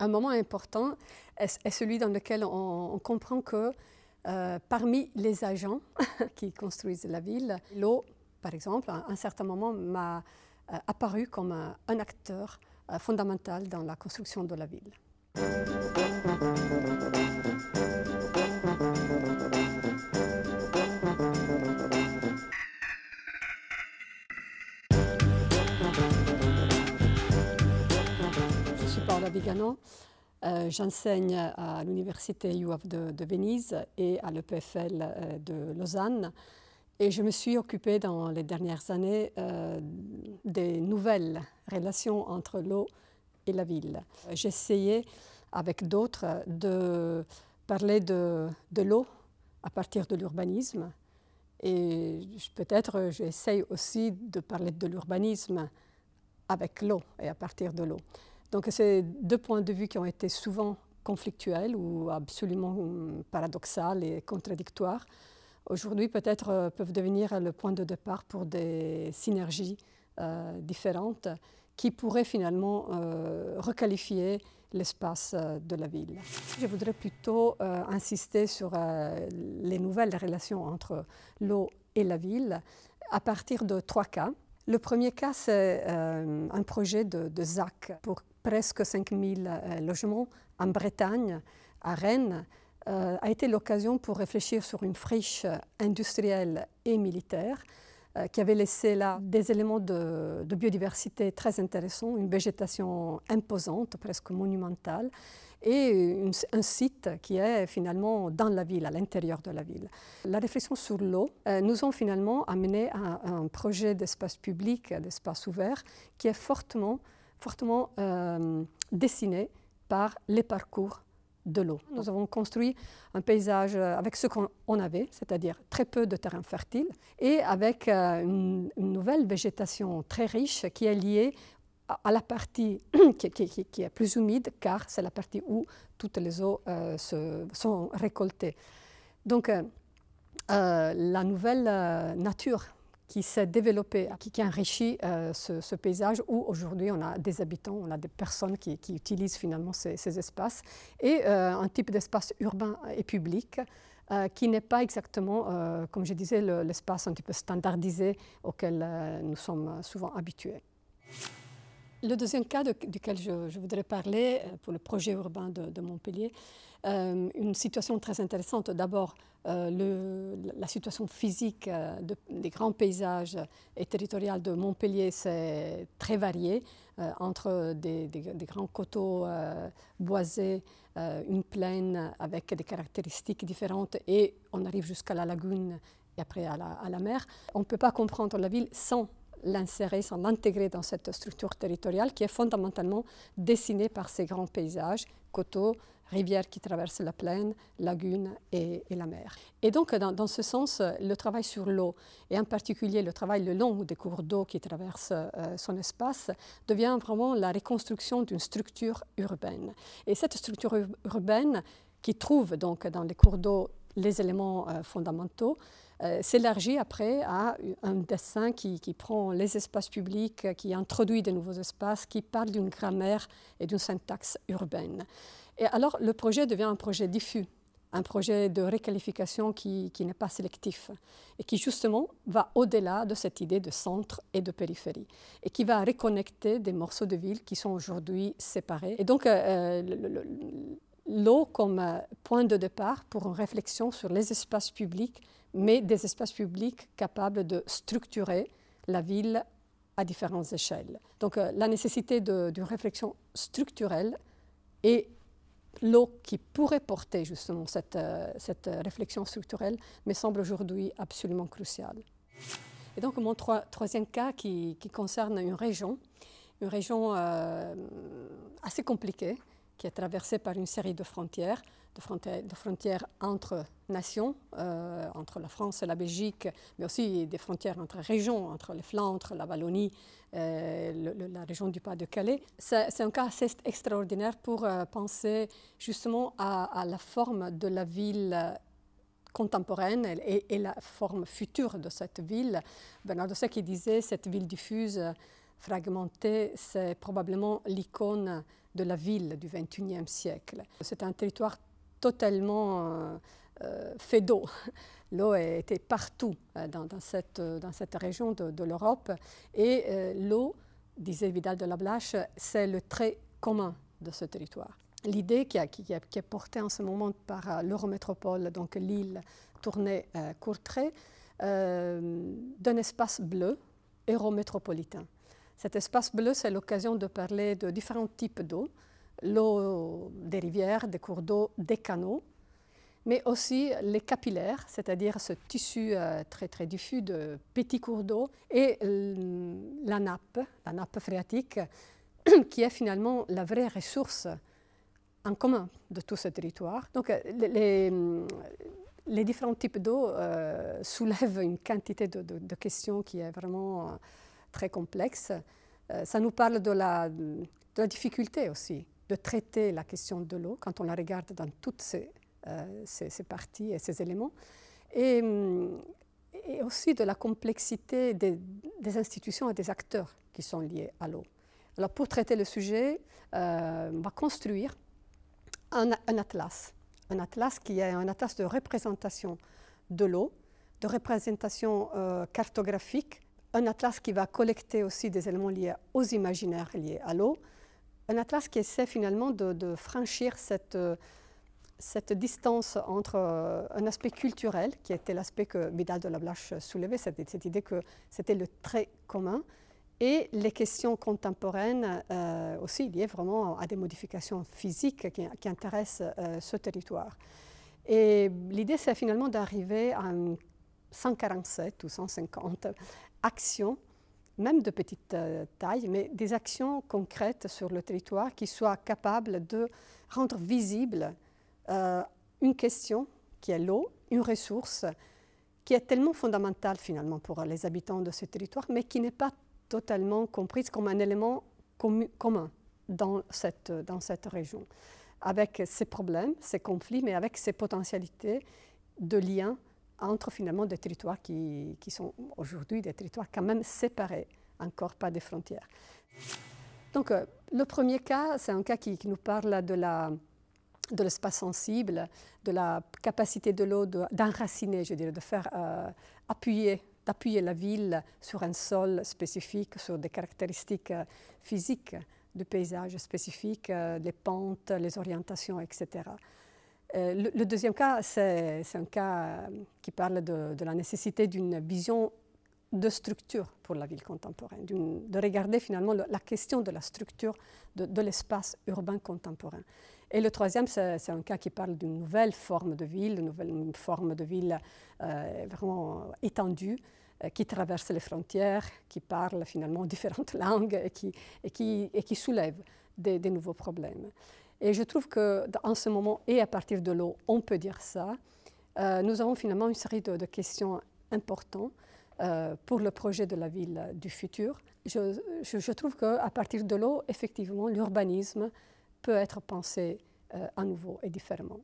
un moment important est, celui dans lequel on, comprend que euh, parmi les agents qui construisent la ville, l'eau, par exemple, à un certain moment m'a euh, apparu comme un, acteur euh, fondamental dans la construction de la ville. Euh, j'enseigne à l'université UAV de, de, Venise et à l'EPFL euh, de Lausanne. Et je me suis occupée dans les dernières années euh, des nouvelles relations entre l'eau et la ville. J'essayais avec d'autres de parler de, de l'eau à partir de l'urbanisme. Et peut-être j'essaye aussi de parler de l'urbanisme avec l'eau et à partir de l'eau. Donc ces deux points de vue qui ont été souvent conflictuels ou absolument hum, paradoxaux et contradictoires. Aujourd'hui, peut-être euh, peuvent devenir le point de départ pour des synergies euh, différentes qui pourraient finalement euh, requalifier l'espace de la ville. Je voudrais plutôt insister sur les nouvelles relations entre l'eau et la ville à partir de trois cas. Le premier cas, c'est un projet de, de ZAC pour presque 5000 euh, logements en Bretagne, à Rennes, euh, a été l'occasion pour réfléchir sur une friche industrielle et militaire euh, qui avait laissé là des éléments de, biodiversité très intéressants, une végétation imposante, presque monumentale, et un site qui est finalement dans la ville, à l'intérieur de la ville. La réflexion sur l'eau nous a finalement amené à un projet d'espace public, d'espace ouvert, qui est fortement fortement euh, dessiné par les parcours de l'eau. Nous avons construit un paysage euh, avec ce qu'on avait, c'est-à-dire très peu de terrain fertile, et avec euh, une, nouvelle végétation très riche qui est liée à, la partie qui, est plus humide, car c'est la partie où toutes les eaux se, sont récoltées. Donc, la nouvelle nature qui s'est développé, qui, qui enrichit euh, ce, paysage où aujourd'hui on a des habitants, on a des personnes qui, utilisent finalement ces, espaces et euh, un type d'espace urbain et public euh, qui n'est pas exactement, comme je disais, l'espace un petit peu standardisé auquel nous sommes souvent habitués. Le deuxième cas duquel je, voudrais parler euh, pour le projet urbain de, Montpellier, euh, une situation très intéressante. D'abord, euh, la situation physique des grands paysages et territoriales de Montpellier, c'est très varié, entre des, grands coteaux boisés, une plaine avec des caractéristiques différentes, et on arrive jusqu'à la lagune et après à la, à la mer. On ne peut pas comprendre la ville sans l'insérer, s'en intégrer dans cette structure territoriale qui est fondamentalement dessinée par ces grands paysages, coteaux, rivières qui traversent la plaine, lagunes et, la mer. Et donc, dans, ce sens, le travail sur l'eau, et en particulier le travail le long des cours d'eau qui traversent euh, son espace, devient vraiment la reconstruction d'une structure urbaine. Et cette structure urbaine, qui trouve donc dans les cours d'eau les éléments euh, fondamentaux, euh, s'élargit après à un dessin qui, prend les espaces publics, qui introduit des nouveaux espaces, qui parle d'une grammaire et d'une syntaxe urbaine. Et alors le projet devient un projet diffus, un projet de requalification qui, n'est pas sélectif et qui justement va au-delà de cette idée de centre et de périphérie et qui va reconnecter des morceaux de ville qui sont aujourd'hui séparés. Et donc euh, euh, le l'eau comme euh, point de départ pour une réflexion sur les espaces publics, mais des espaces publics capables de structurer la ville à différentes échelles. Donc euh, la nécessité d'une réflexion structurelle et l'eau qui pourrait porter justement cette, euh, réflexion structurelle me semble aujourd'hui absolument cruciale. Et donc mon troisième cas qui, concerne une région, une région assez compliquée, qui est traversée par une série de frontières, de frontières, de frontières entre nations, euh, entre la France et la Belgique, mais aussi des frontières entre régions, entre les Flandres, la Wallonie, euh, la région du Pas-de-Calais. C'est un cas assez extraordinaire pour euh, penser justement à, la forme de la ville contemporaine et, la forme future de cette ville. Bernard de qui disait cette ville diffuse, fragmentée, c'est probablement l'icône de la ville du XXIe siècle. C'est un territoire totalement euh, euh, fait d'eau. L'eau était partout euh, dans, cette, dans cette région de, l'Europe et l'eau, disait Vidal de la Blache, c'est le trait commun de ce territoire. L'idée qui, est portée en ce moment par l'Eurométropole, donc l'île Tournai-Courtrai, d'un espace bleu eurométropolitain. Cet espace bleu, c'est l'occasion de parler de différents types d'eau, l'eau des rivières, des cours d'eau, des canaux, mais aussi les capillaires, c'est-à-dire ce tissu euh, très très diffus de petits cours d'eau et la nappe, la nappe phréatique, qui est finalement la vraie ressource en commun de tout ce territoire. Donc euh, mm, les, différents types d'eau euh, soulèvent une quantité de, questions qui est vraiment très complexe. Euh, ça nous parle de la, difficulté aussi de traiter la question de l'eau quand on la regarde dans toutes ces, euh, parties et ces éléments. Et, mm, aussi de la complexité des, institutions et des acteurs qui sont liés à l'eau. Alors pour traiter le sujet, euh, on va construire un, atlas, un atlas qui est un atlas de représentation de l'eau, de représentation cartographique un atlas qui va collecter aussi des éléments liés aux imaginaires liés à l'eau, un atlas qui essaie finalement de, franchir cette, euh, cette, distance entre euh, un aspect culturel, qui était l'aspect que Vidal de la Blache soulevait, cette, cette idée que c'était le trait commun, et les questions contemporaines euh, aussi liées vraiment à des modifications physiques qui, intéressent ce territoire. Et l'idée, c'est finalement d'arriver à un 147 ou 150 actions, même de petite euh, taille, mais des actions concrètes sur le territoire qui soient capables de rendre visible euh, une question qui est l'eau, une ressource qui est tellement fondamentale finalement pour les habitants de ce territoire, mais qui n'est pas totalement comprise comme un élément commun, dans cette, dans cette région, avec ses problèmes, ses conflits, mais avec ses potentialités de liens entre finalement des territoires qui, qui sont aujourd'hui des territoires quand même séparés, encore pas des frontières. Donc euh, le premier cas, c'est un cas qui, nous parle de la de l'espace sensible, de la capacité de l'eau d'enraciner, je dirais, de faire euh, appuyer d'appuyer la ville sur un sol spécifique, sur des caractéristiques euh, physiques du paysage spécifique, les pentes, les orientations, etc. Euh, le, deuxième cas, c'est un cas euh, qui parle de, la nécessité d'une vision de structure pour la ville contemporaine, de regarder finalement la question de la structure de, l'espace urbain contemporain. Et le troisième, c'est un cas qui parle d'une nouvelle forme de ville, une nouvelle forme de ville euh, vraiment étendue, qui traverse les frontières, qui parle finalement différentes langues et qui, et qui, et qui soulève des, des nouveaux problèmes. Et je trouve qu'en ce moment, et à partir de l'eau, on peut dire ça, euh, nous avons finalement une série de, questions importantes euh, pour le projet de la ville du futur. Je, je, trouve qu'à partir de l'eau, effectivement, l'urbanisme peut être pensé euh, à nouveau et différemment.